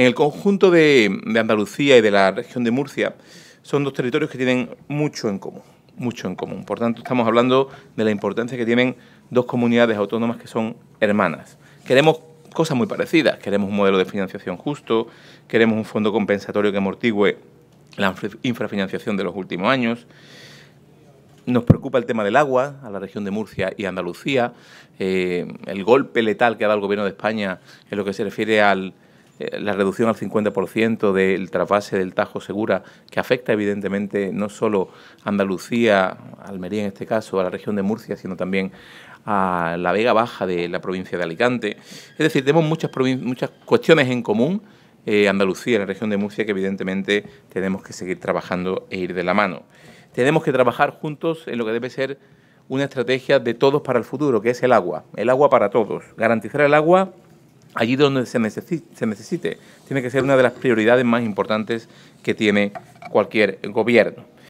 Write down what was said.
En el conjunto de, Andalucía y de la región de Murcia son dos territorios que tienen mucho en común, mucho en común. Por tanto, estamos hablando de la importancia que tienen dos comunidades autónomas que son hermanas. Queremos cosas muy parecidas, queremos un modelo de financiación justo, queremos un fondo compensatorio que amortigüe la infrafinanciación de los últimos años. Nos preocupa el tema del agua a la región de Murcia y Andalucía, eh, el golpe letal que ha dado el Gobierno de España en lo que se refiere al eh, la reducción al 50% del trasvase del Tajo Segura, que afecta evidentemente no solo Andalucía, Almería en este caso, a la región de Murcia, sino también a la Vega Baja de la provincia de Alicante. Es decir, tenemos muchas, muchas cuestiones en común. Eh, Andalucía, la región de Murcia, que evidentemente tenemos que seguir trabajando e ir de la mano. Tenemos que trabajar juntos en lo que debe ser una estrategia de todos para el futuro, que es el agua. El agua para todos. Garantizar el agua allí donde se necesite, se necesite. Tiene que ser una de las prioridades más importantes que tiene cualquier gobierno.